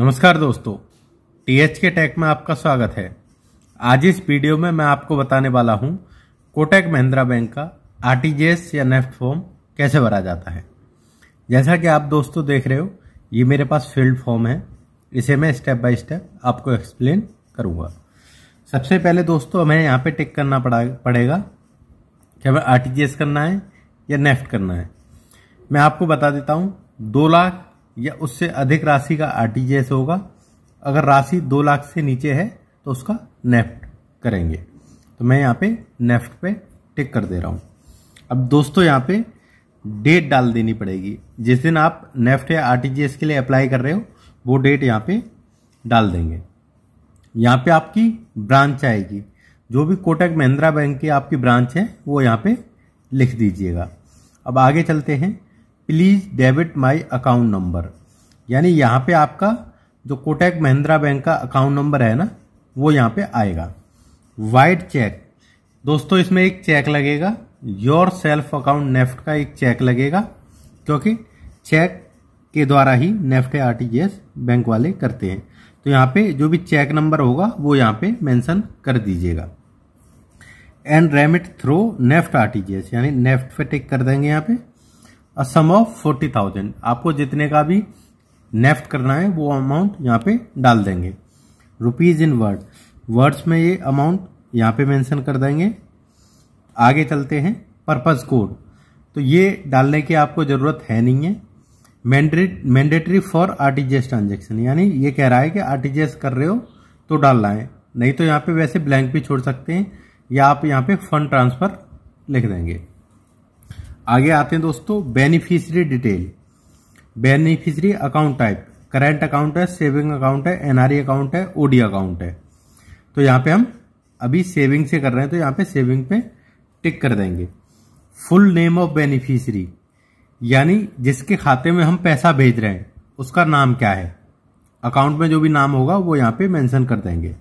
नमस्कार दोस्तों T H के टेक में आपका स्वागत है आज इस वीडियो में मैं आपको बताने वाला हूं कोटेक महिंद्रा बैंक का आर या नेफ्ट फॉर्म कैसे भरा जाता है जैसा कि आप दोस्तों देख रहे हो ये मेरे पास फील्ड फॉर्म है इसे मैं स्टेप बाय स्टेप आपको एक्सप्लेन करूंगा सबसे पहले दोस्तों हमें यहाँ पे टिक करना पड़ा पड़ेगा कि हमें आर करना है या नेफ्ट करना है मैं आपको बता देता हूँ दो लाख या उससे अधिक राशि का आरटीजीएस होगा अगर राशि दो लाख से नीचे है तो उसका नेफ्ट करेंगे तो मैं यहाँ पे नेफ्ट पे टिक कर दे रहा हूँ अब दोस्तों यहाँ पे डेट डाल देनी पड़ेगी जिस दिन आप नेफ्ट या आरटीजीएस के लिए अप्लाई कर रहे हो वो डेट यहाँ पे डाल देंगे यहाँ पे आपकी ब्रांच आएगी जो भी कोटक महिंद्रा बैंक की आपकी ब्रांच है वो यहाँ पे लिख दीजिएगा अब आगे चलते हैं please debit my account number यानी यहाँ पे आपका जो कोटैक महिंद्रा बैंक का अकाउंट नंबर है ना वो यहाँ पे आएगा वाइट चेक दोस्तों इसमें एक चेक लगेगा योर सेल्फ अकाउंट नेफ्ट का एक चेक लगेगा क्योंकि चेक के द्वारा ही नेफ्ट आर टी बैंक वाले करते हैं तो यहाँ पे जो भी चेक नंबर होगा वो यहाँ पे मेंशन कर दीजिएगा and remit through NEFT R यानी नेफ्ट पे टिक कर देंगे यहाँ पे सम ऑफ फोर्टी थाउजेंड आपको जितने का भी नेफ्ट करना है वो अमाउंट यहाँ पे डाल देंगे रुपीज़ इन वर्ड वर्ड्स में ये अमाउंट यहाँ पे मेंशन कर देंगे आगे चलते हैं पर्पज़ कोड तो ये डालने की आपको ज़रूरत है नहीं है मैंडेटरी फॉर आरटीजीएस ट्रांजेक्शन यानी ये कह रहा है कि आरटीजीएस कर रहे हो तो डालना है नहीं तो यहाँ पे वैसे ब्लैंक भी छोड़ सकते हैं या आप यहाँ पे फंड ट्रांसफ़र लिख देंगे आगे आते हैं दोस्तों beneficiary detail beneficiary account type current account है सेविंग अकाउंट है एनआरई अकाउंट है ओडी अकाउंट है तो यहाँ पे हम अभी सेविंग से कर रहे हैं तो यहाँ पे सेविंग पे टिक कर देंगे फुल नेम ऑफ बेनिफिशरी यानी जिसके खाते में हम पैसा भेज रहे हैं उसका नाम क्या है अकाउंट में जो भी नाम होगा वो यहाँ पे मैंशन कर देंगे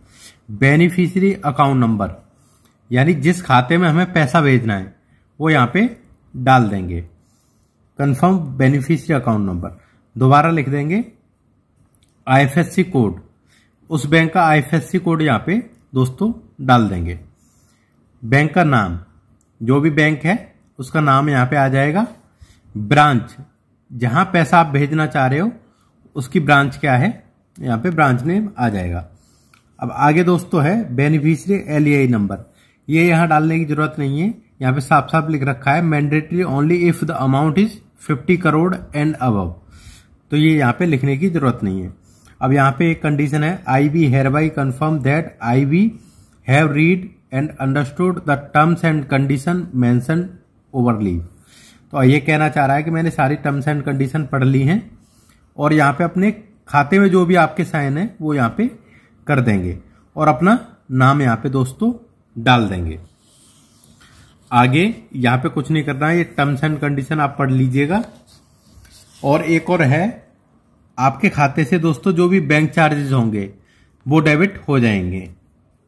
बेनिफिशरी अकाउंट नंबर यानी जिस खाते में हमें पैसा भेजना है वो यहाँ पे डाल देंगे कंफर्म बेनिफिशरी अकाउंट नंबर दोबारा लिख देंगे आईएफएससी कोड उस बैंक का आईएफएससी कोड यहाँ पे दोस्तों डाल देंगे बैंक का नाम जो भी बैंक है उसका नाम यहाँ पे आ जाएगा ब्रांच जहाँ पैसा आप भेजना चाह रहे हो उसकी ब्रांच क्या है यहाँ पे ब्रांच नेम आ जाएगा अब आगे दोस्तों है बेनिफिशरी एल नंबर ये यहाँ डालने की ज़रूरत नहीं है यहाँ पे साफ साफ लिख रखा है mandatory only if the amount is fifty crore and above तो ये यहाँ पे लिखने की जरूरत नहीं है अब यहाँ पे एक कंडीशन है I we hereby confirm that I we have read and understood the terms and condition mentioned overleaf तो ये कहना चाह रहा है कि मैंने सारी टर्म्स एंड कंडीशन पढ़ ली हैं और यहाँ पे अपने खाते में जो भी आपके साइन है वो यहाँ पे कर देंगे और अपना नाम यहाँ पे दोस्तों डाल देंगे आगे यहाँ पे कुछ नहीं करना है ये टर्म्स एंड कंडीशन आप पढ़ लीजिएगा और एक और है आपके खाते से दोस्तों जो भी बैंक चार्जेस होंगे वो डेबिट हो जाएंगे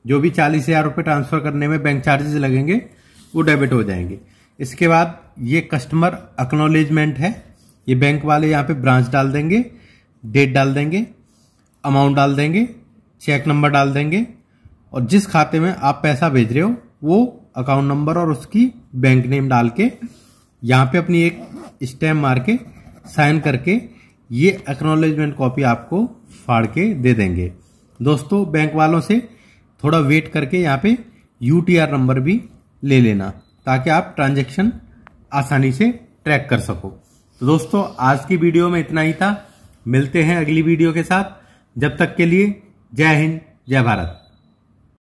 जो भी चालीस हजार रुपये ट्रांसफर करने में बैंक चार्जेस लगेंगे वो डेबिट हो जाएंगे इसके बाद ये कस्टमर अक्नोलेजमेंट है ये बैंक वाले यहाँ पे ब्रांच डाल देंगे डेट डाल देंगे अमाउंट डाल देंगे चेक नंबर डाल देंगे और जिस खाते में आप पैसा भेज रहे हो वो अकाउंट नंबर और उसकी बैंक नेम डाल के यहाँ पे अपनी एक स्टैम्प मार के साइन करके ये एक्नोलेजमेंट कॉपी आपको फाड़ के दे देंगे दोस्तों बैंक वालों से थोड़ा वेट करके यहाँ पे यू नंबर भी ले लेना ताकि आप ट्रांजेक्शन आसानी से ट्रैक कर सको तो दोस्तों आज की वीडियो में इतना ही था मिलते हैं अगली वीडियो के साथ जब तक के लिए जय हिंद जय भारत